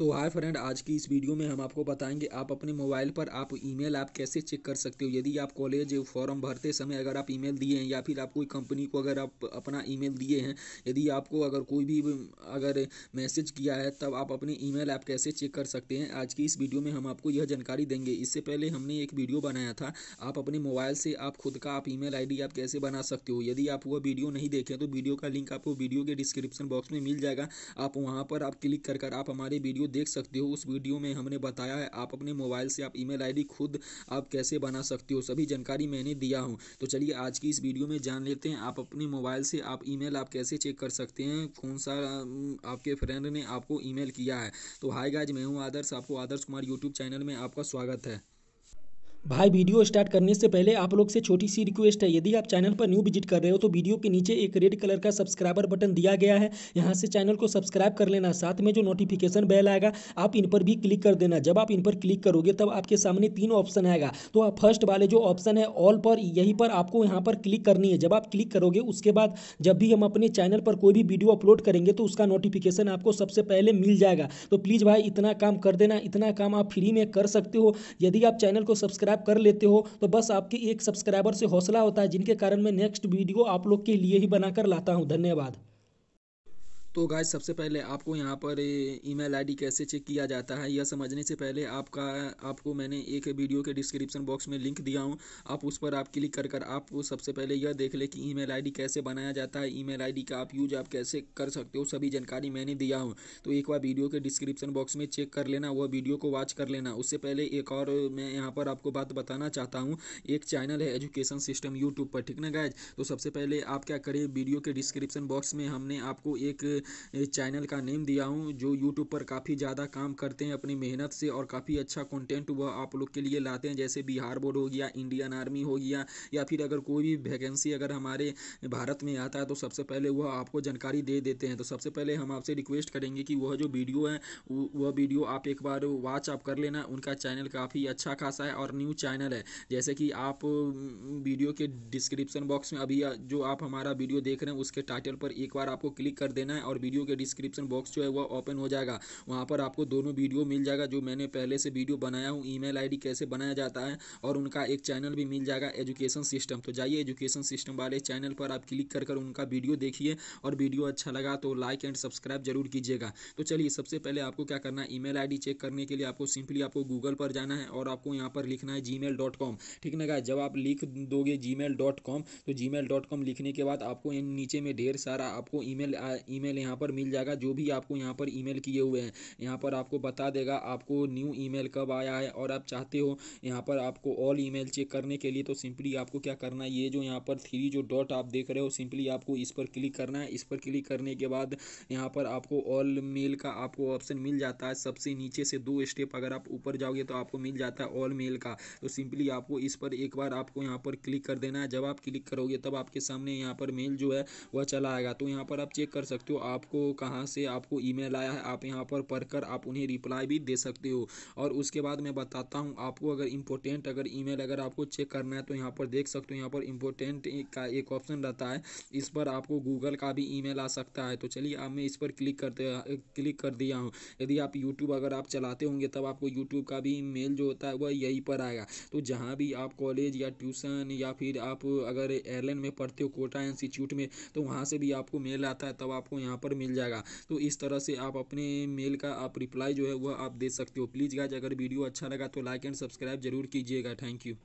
तो hi friend आज की इस वीडियो में हम आपको बताएंगे आप अपने मोबाइल पर आप ईमेल आप कैसे चेक कर सकते हो यदि आप कॉलेज फॉर्म भरते समय अगर आप ईमेल दिए हैं या फिर आप कोई कंपनी को अगर आप अपना ईमेल दिए हैं यदि आपको अगर कोई भी अगर मैसेज किया है तब आप अपने ईमेल आप कैसे चेक कर सकते हैं आज की इस वीडियो में हम आपको यह जानकारी देंगे इससे पहले हमने एक वीडियो बनाया था आप अपने मोबाइल से आप खुद का आप ई मेल आप कैसे बना सकते हो यदि आप वह वीडियो नहीं देखें तो वीडियो का लिंक आपको वीडियो के डिस्क्रिप्शन बॉक्स में मिल जाएगा आप वहाँ पर आप क्लिक कर आप हमारे वीडियो देख सकते हो उस वीडियो में हमने बताया है आप अपने मोबाइल से आप ईमेल आईडी खुद आप कैसे बना सकते हो सभी जानकारी मैंने दिया हूँ तो चलिए आज की इस वीडियो में जान लेते हैं आप अपने मोबाइल से आप ई आप कैसे चेक कर सकते हैं कौन सा आपके फ्रेंड ने आपको ई किया है तो हाय गाज मैं हूँ आदर्श आपको आदर्श कुमार यूट्यूब चैनल में आपका स्वागत है भाई वीडियो स्टार्ट करने से पहले आप लोग से छोटी सी रिक्वेस्ट है यदि आप चैनल पर न्यू विजिट कर रहे हो तो वीडियो के नीचे एक रेड कलर का सब्सक्राइबर बटन दिया गया है यहाँ से चैनल को सब्सक्राइब कर लेना साथ में जो नोटिफिकेशन बेल आएगा आप इन पर भी क्लिक कर देना जब आप इन पर क्लिक करोगे तब आपके सामने तीन ऑप्शन आएगा तो आप फर्स्ट वाले जो ऑप्शन है ऑल पर यहीं पर आपको यहाँ पर क्लिक करनी है जब आप क्लिक करोगे उसके बाद जब भी हम अपने चैनल पर कोई भी वीडियो अपलोड करेंगे तो उसका नोटिफिकेशन आपको सबसे पहले मिल जाएगा तो प्लीज़ भाई इतना काम कर देना इतना काम आप फ्री में कर सकते हो यदि आप चैनल को सब्सक्राइब सब्सक्राइब कर लेते हो तो बस आपके एक सब्सक्राइबर से हौसला होता है जिनके कारण मैं नेक्स्ट वीडियो आप लोग के लिए ही बनाकर लाता हूँ धन्यवाद तो गाय सबसे पहले आपको यहाँ पर ईमेल आईडी कैसे चेक किया जाता है यह समझने से पहले आपका आपको मैंने एक वीडियो के डिस्क्रिप्शन बॉक्स में लिंक दिया हूँ आप उस पर आप क्लिक कर कर आप सबसे पहले यह देख ले कि ईमेल आईडी कैसे बनाया जाता है ईमेल आईडी का आप यूज आप कैसे कर सकते हो सभी जानकारी मैंने दिया हूँ तो एक बार वीडियो के डिस्क्रिप्शन बॉक्स में चेक कर लेना वह वीडियो को वॉच कर लेना उससे पहले एक और मैं यहाँ पर आपको बात बताना चाहता हूँ एक चैनल है एजुकेशन सिस्टम यूट्यूब पर ठीक ना गाय तो सबसे पहले आप क्या करें वीडियो के डिस्क्रिप्शन बॉक्स में हमने आपको एक चैनल का नेम दिया हूँ जो यूट्यूब पर काफ़ी ज़्यादा काम करते हैं अपनी मेहनत से और काफ़ी अच्छा कंटेंट वह आप लोग के लिए लाते हैं जैसे बिहार बोर्ड हो गया इंडियन आर्मी हो गया या फिर अगर कोई भी वैकेंसी अगर हमारे भारत में आता है तो सबसे पहले वह आपको जानकारी दे देते हैं तो सबसे पहले हम आपसे रिक्वेस्ट करेंगे कि वह जो वीडियो है वह वीडियो आप एक बार वॉच आप कर लेना उनका चैनल काफ़ी अच्छा खासा है और न्यू चैनल है जैसे कि आप वीडियो के डिस्क्रिप्सन बॉक्स में अभी जो आप हमारा वीडियो देख रहे हैं उसके टाइटल पर एक बार आपको क्लिक कर देना है और वीडियो के डिस्क्रिप्शन बॉक्स जो है वह ओपन हो जाएगा वहाँ पर आपको दोनों वीडियो मिल जाएगा जो मैंने पहले से वीडियो बनाया हूँ ईमेल आईडी कैसे बनाया जाता है और उनका एक चैनल भी मिल जाएगा एजुकेशन सिस्टम तो जाइए एजुकेशन सिस्टम वाले चैनल पर आप क्लिक कर कर उनका वीडियो देखिए और वीडियो अच्छा लगा तो लाइक एंड सब्सक्राइब जरूर कीजिएगा तो चलिए सबसे पहले आपको क्या करना है ईमेल आईडी चेक करने के लिए आपको सिंपली आपको गूगल पर जाना है और आपको यहाँ पर लिखना है जीमेल डॉट कॉम ठीक ना जब आप लिख दोगे जीमेल डॉट कॉम तो जीमेल डॉट कॉम लिखने के बाद आपको नीचे में ढेर सारा आपको ई मेल यहाँ पर मिल जाएगा जो भी आपको यहाँ पर ईमेल किए हुए हैं यहाँ पर आपको बता देगा आपको न्यू ईमेल कब आया है और आप चाहते हो यहाँ पर आपको ऑल ईमेल चेक करने के लिए तो सिंपली आपको क्या करना है ये जो यहाँ पर थ्री जो डॉट आप देख रहे हो सिंपली आपको इस पर क्लिक करना है इस पर क्लिक करने के बाद यहाँ पर आपको ऑल मेल का आपको ऑप्शन मिल जाता है सबसे नीचे से दो स्टेप अगर आप ऊपर जाओगे तो आपको मिल जाता है ऑल मेल का तो सिंपली आपको इस पर एक बार आपको यहाँ पर क्लिक कर देना है जब आप क्लिक करोगे तब आपके सामने यहाँ पर मेल जो है वह चला आएगा तो यहाँ पर आप चेक कर सकते हो आपको कहाँ से आपको ईमेल आया है आप यहाँ पर कर आप उन्हें रिप्लाई भी दे सकते हो और उसके बाद मैं बताता हूँ आपको अगर इम्पोर्टेंट अगर ईमेल अगर आपको चेक करना है तो यहाँ पर देख सकते हो यहाँ पर इम्पोर्टेंट का एक ऑप्शन रहता है इस पर आपको गूगल का भी ईमेल आ सकता है तो चलिए आप मैं इस पर क्लिक करते क्लिक कर दिया हूँ यदि आप यूट्यूब अगर आप चलाते होंगे तब आपको यूट्यूब का भी मेल जो होता है वह यहीं पर आएगा तो जहाँ भी आप कॉलेज या ट्यूशन या फिर आप अगर एयरलाइन में पढ़ते हो कोटा इंस्टीट्यूट में तो वहाँ से भी आपको मेल आता है तब आपको यहाँ पर मिल जाएगा तो इस तरह से आप अपने मेल का आप रिप्लाई जो है वह आप दे सकते हो प्लीज़ गाइज अगर वीडियो अच्छा लगा तो लाइक एंड सब्सक्राइब जरूर कीजिएगा थैंक यू